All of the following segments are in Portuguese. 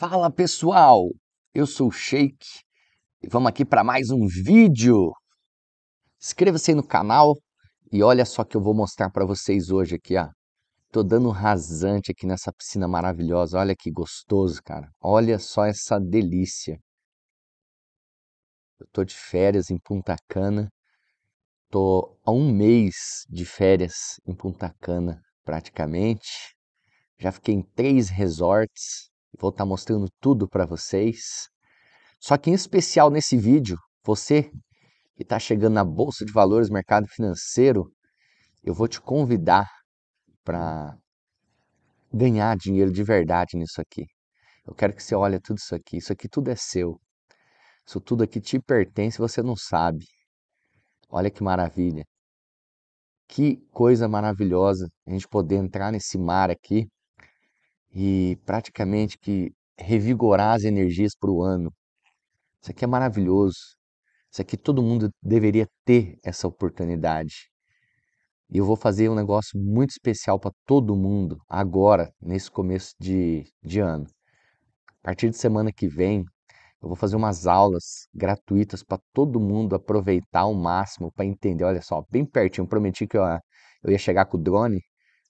Fala pessoal, eu sou o Sheik e vamos aqui para mais um vídeo. Inscreva-se aí no canal e olha só que eu vou mostrar para vocês hoje aqui, ó. Tô dando rasante aqui nessa piscina maravilhosa. Olha que gostoso, cara. Olha só essa delícia. Eu tô de férias em Punta Cana. Tô há um mês de férias em Punta Cana, praticamente. Já fiquei em três resorts Vou estar tá mostrando tudo para vocês. Só que em especial nesse vídeo, você que está chegando na Bolsa de Valores, mercado financeiro, eu vou te convidar para ganhar dinheiro de verdade nisso aqui. Eu quero que você olhe tudo isso aqui. Isso aqui tudo é seu. Isso tudo aqui te pertence, você não sabe. Olha que maravilha. Que coisa maravilhosa a gente poder entrar nesse mar aqui e praticamente que revigorar as energias para o ano. Isso aqui é maravilhoso. Isso aqui todo mundo deveria ter essa oportunidade. E eu vou fazer um negócio muito especial para todo mundo agora, nesse começo de, de ano. A partir de semana que vem, eu vou fazer umas aulas gratuitas para todo mundo aproveitar ao máximo para entender. Olha só, bem pertinho. Eu prometi que eu, eu ia chegar com o drone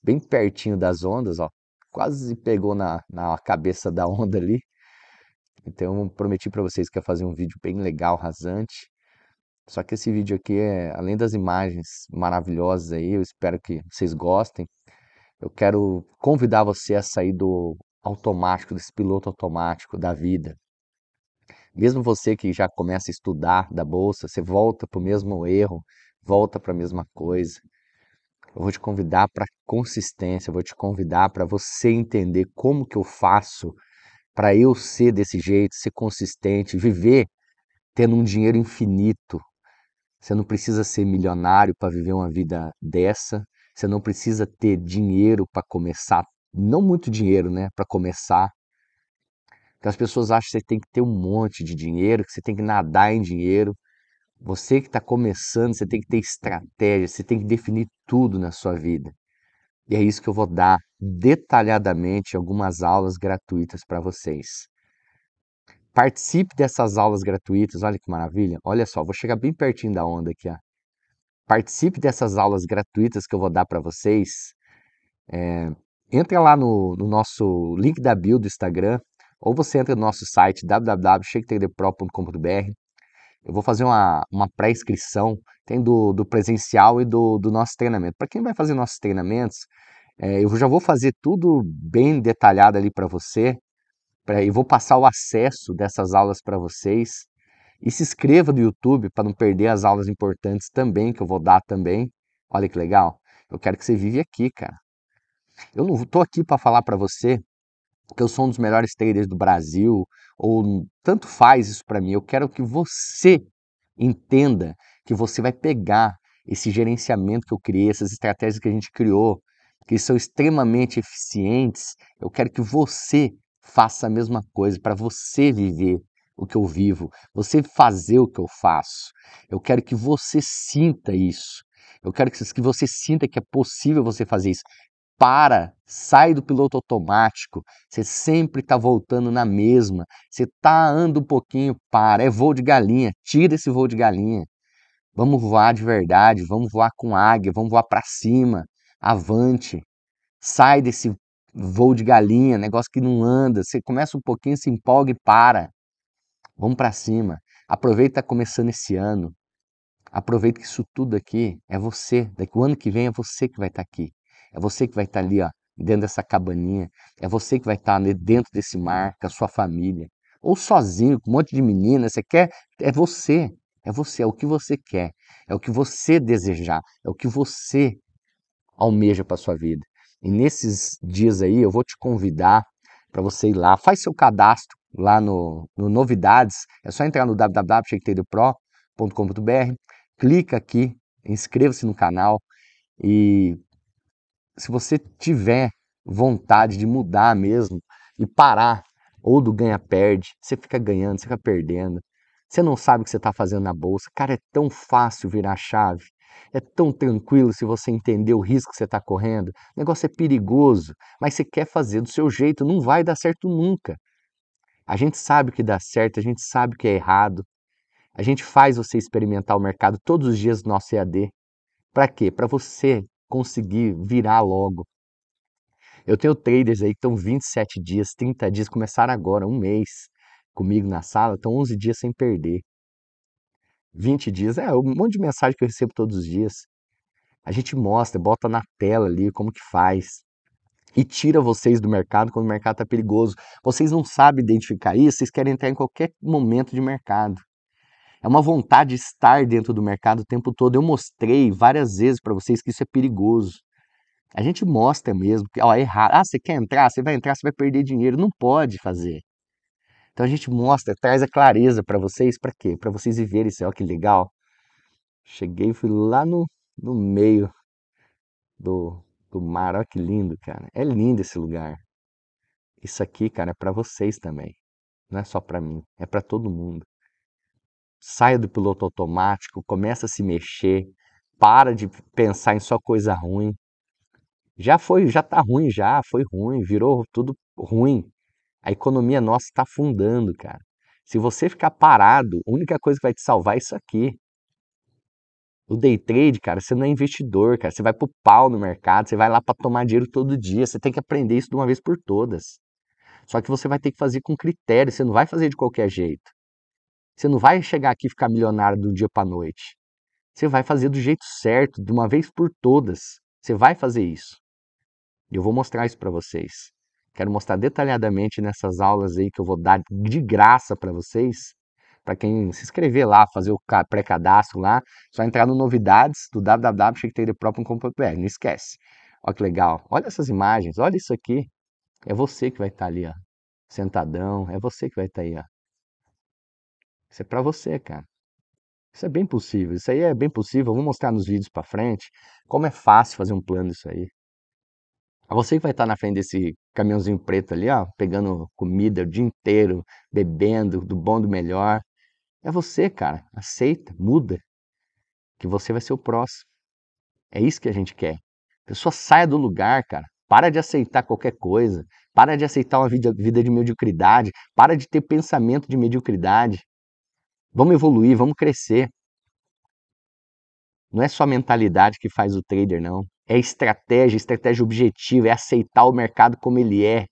bem pertinho das ondas, ó quase pegou na, na cabeça da onda ali. Então eu prometi para vocês que ia fazer um vídeo bem legal, rasante. Só que esse vídeo aqui, é, além das imagens maravilhosas aí, eu espero que vocês gostem. Eu quero convidar você a sair do automático, desse piloto automático da vida. Mesmo você que já começa a estudar da bolsa, você volta para o mesmo erro, volta para a mesma coisa. Eu vou te convidar para consistência, vou te convidar para você entender como que eu faço para eu ser desse jeito, ser consistente, viver tendo um dinheiro infinito. Você não precisa ser milionário para viver uma vida dessa. Você não precisa ter dinheiro para começar, não muito dinheiro, né, para começar. Porque as pessoas acham que você tem que ter um monte de dinheiro, que você tem que nadar em dinheiro, você que está começando, você tem que ter estratégia, você tem que definir tudo na sua vida. E é isso que eu vou dar detalhadamente algumas aulas gratuitas para vocês. Participe dessas aulas gratuitas, olha que maravilha. Olha só, vou chegar bem pertinho da onda aqui. Ó. Participe dessas aulas gratuitas que eu vou dar para vocês. É, entra lá no, no, nosso link da bio do Instagram, ou você entra no nosso site www.shaketraderpro.com.br eu vou fazer uma, uma pré-inscrição, tem do, do presencial e do, do nosso treinamento. Para quem vai fazer nossos treinamentos, é, eu já vou fazer tudo bem detalhado ali para você, pra, vou passar o acesso dessas aulas para vocês. E se inscreva no YouTube para não perder as aulas importantes também, que eu vou dar também. Olha que legal. Eu quero que você vive aqui, cara. Eu não estou aqui para falar para você que eu sou um dos melhores traders do Brasil, ou tanto faz isso para mim. Eu quero que você entenda que você vai pegar esse gerenciamento que eu criei, essas estratégias que a gente criou, que são extremamente eficientes. Eu quero que você faça a mesma coisa para você viver o que eu vivo, você fazer o que eu faço. Eu quero que você sinta isso. Eu quero que você sinta que é possível você fazer isso para, sai do piloto automático, você sempre está voltando na mesma, você está andando um pouquinho, para, é voo de galinha, tira esse voo de galinha. Vamos voar de verdade, vamos voar com águia, vamos voar para cima, avante. Sai desse voo de galinha, negócio que não anda, você começa um pouquinho, se empolga e para. Vamos para cima. Aproveita tá começando esse ano. Aproveita que isso tudo aqui é você. Daqui o ano que vem é você que vai estar tá aqui. É você que vai estar tá ali, ó, dentro dessa cabaninha. É você que vai estar tá ali dentro desse mar com a sua família. Ou sozinho, com um monte de menina. Você quer? É você. É você. É o que você quer. É o que você desejar. É o que você almeja para sua vida. E nesses dias aí, eu vou te convidar para você ir lá. Faz seu cadastro lá no, no Novidades. É só entrar no www.checkteidopro.com.br. Clica aqui, inscreva-se no canal e se você tiver vontade de mudar mesmo e parar, ou do ganha-perde, você fica ganhando, você fica perdendo, você não sabe o que você está fazendo na bolsa. Cara, é tão fácil virar chave. É tão tranquilo se você entender o risco que você está correndo. O negócio é perigoso, mas você quer fazer do seu jeito, não vai dar certo nunca. A gente sabe o que dá certo, a gente sabe o que é errado. A gente faz você experimentar o mercado todos os dias do nosso EAD. Para quê? Para você conseguir virar logo. Eu tenho traders aí que estão 27 dias, 30 dias, começaram agora, um mês comigo na sala, estão 11 dias sem perder. 20 dias, é um monte de mensagem que eu recebo todos os dias. A gente mostra, bota na tela ali como que faz. E tira vocês do mercado quando o mercado está perigoso. Vocês não sabem identificar isso, vocês querem entrar em qualquer momento de mercado. É uma vontade de estar dentro do mercado o tempo todo. Eu mostrei várias vezes para vocês que isso é perigoso. A gente mostra mesmo que, ó, é errado. Ah, você quer entrar? Você vai entrar, você vai perder dinheiro. Não pode fazer. Então a gente mostra, traz a clareza para vocês, para quê? Para vocês viverem isso, Olha é, que legal. Cheguei, fui lá no, no meio do, do mar, Olha que lindo, cara. É lindo esse lugar. Isso aqui, cara, é para vocês também. Não é só para mim, é para todo mundo saia do piloto automático, começa a se mexer, para de pensar em só coisa ruim. Já foi, já tá ruim já, foi ruim, virou tudo ruim. A economia nossa está afundando, cara. Se você ficar parado, a única coisa que vai te salvar é isso aqui. O day trade, cara, você não é investidor, cara. Você vai pro pau no mercado, você vai lá para tomar dinheiro todo dia. Você tem que aprender isso de uma vez por todas. Só que você vai ter que fazer com critério, você não vai fazer de qualquer jeito. Você não vai chegar aqui e ficar milionário do dia para noite. Você vai fazer do jeito certo, de uma vez por todas. Você vai fazer isso. E eu vou mostrar isso para vocês. Quero mostrar detalhadamente nessas aulas aí que eu vou dar de graça para vocês. Para quem se inscrever lá, fazer o pré-cadastro lá, só entrar no novidades do www.checkteireprop.com.br. Não esquece. Olha que legal. Olha essas imagens, olha isso aqui. É você que vai estar tá ali, ó, sentadão. É você que vai estar tá aí, ó, isso é para você, cara. Isso é bem possível. Isso aí é bem possível. Eu vou mostrar nos vídeos para frente como é fácil fazer um plano disso aí. A você que vai estar na frente desse caminhãozinho preto ali, ó, pegando comida o dia inteiro, bebendo do bom do melhor, é você, cara. Aceita, muda, que você vai ser o próximo. É isso que a gente quer. A pessoa saia do lugar, cara. Para de aceitar qualquer coisa. Para de aceitar uma vida, vida de mediocridade. Para de ter pensamento de mediocridade. Vamos evoluir, vamos crescer. Não é só a mentalidade que faz o trader, não. É estratégia, estratégia objetiva, é aceitar o mercado como ele é.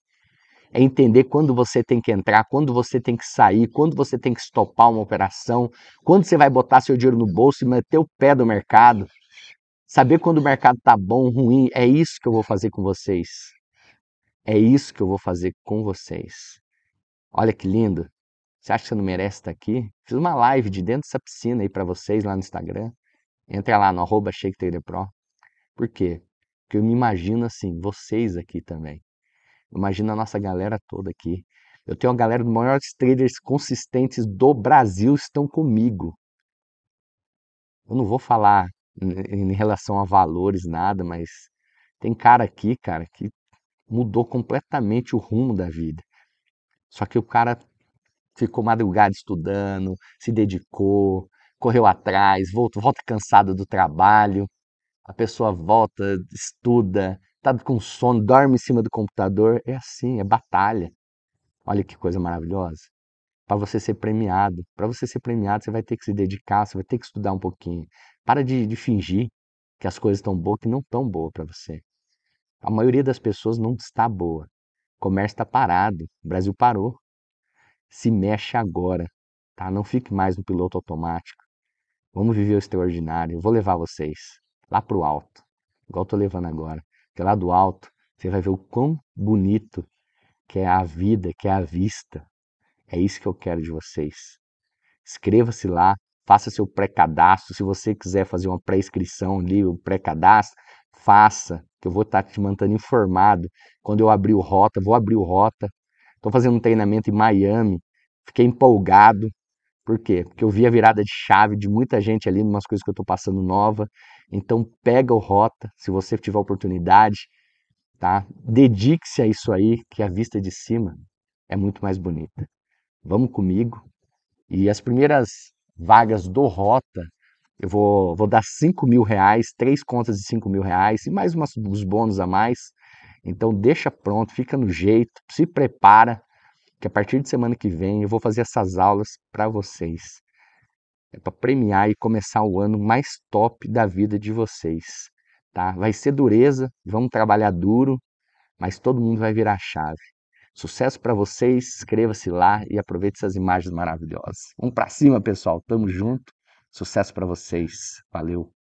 É entender quando você tem que entrar, quando você tem que sair, quando você tem que estopar uma operação, quando você vai botar seu dinheiro no bolso e meter o pé do mercado. Saber quando o mercado tá bom, ruim, é isso que eu vou fazer com vocês. É isso que eu vou fazer com vocês. Olha que lindo. Você acha que você não merece estar tá aqui? Fiz uma live de dentro dessa piscina aí para vocês lá no Instagram. Entra lá no arroba ShakeTaylorPro. Por quê? Porque eu me imagino assim, vocês aqui também. Imagina a nossa galera toda aqui. Eu tenho a galera dos maiores traders consistentes do Brasil estão comigo. Eu não vou falar em relação a valores, nada, mas tem cara aqui, cara, que mudou completamente o rumo da vida. Só que o cara ficou madrugada estudando, se dedicou, correu atrás, volta, volta cansado do trabalho, a pessoa volta, estuda, tá com sono, dorme em cima do computador. É assim, é batalha. Olha que coisa maravilhosa. Para você ser premiado. Para você ser premiado, você vai ter que se dedicar, você vai ter que estudar um pouquinho. Para de, de fingir que as coisas estão boas, que não estão boas para você. A maioria das pessoas não está boa. O comércio está parado, o Brasil parou se mexe agora, tá? Não fique mais no piloto automático. Vamos viver o extraordinário. Eu vou levar vocês lá pro alto, igual eu tô levando agora. Porque lá do alto você vai ver o quão bonito que é a vida, que é a vista. É isso que eu quero de vocês. Inscreva-se lá, faça seu pré-cadastro. Se você quiser fazer uma pré-inscrição ali, um pré-cadastro, faça, que eu vou estar tá te mantendo informado. Quando eu abrir o Rota, vou abrir o Rota, Estou fazendo um treinamento em Miami, fiquei empolgado. Por quê? Porque eu vi a virada de chave de muita gente ali, umas coisas que eu estou passando nova. Então pega o rota, se você tiver oportunidade, tá? Dedique-se a isso aí, que a vista de cima é muito mais bonita. Vamos comigo. E as primeiras vagas do Rota, eu vou, vou dar 5 mil reais, três contas de 5 mil reais e mais umas, uns bônus a mais. Então deixa pronto, fica no jeito, se prepara, que a partir de semana que vem eu vou fazer essas aulas para vocês. É para premiar e começar o ano mais top da vida de vocês, tá? Vai ser dureza, vamos trabalhar duro, mas todo mundo vai virar chave. Sucesso para vocês, inscreva-se lá e aproveite essas imagens maravilhosas. Vamos para cima, pessoal. Tamo junto. Sucesso para vocês. Valeu.